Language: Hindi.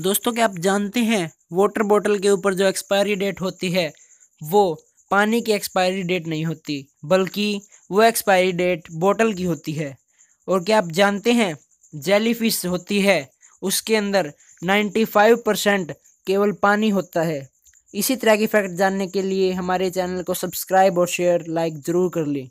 दोस्तों क्या आप जानते हैं वाटर बॉटल के ऊपर जो एक्सपायरी डेट होती है वो पानी की एक्सपायरी डेट नहीं होती बल्कि वो एक्सपायरी डेट बोतल की होती है और क्या आप जानते हैं जेलीफिश होती है उसके अंदर 95 परसेंट केवल पानी होता है इसी तरह की फैक्ट जानने के लिए हमारे चैनल को सब्सक्राइब और शेयर लाइक ज़रूर कर लें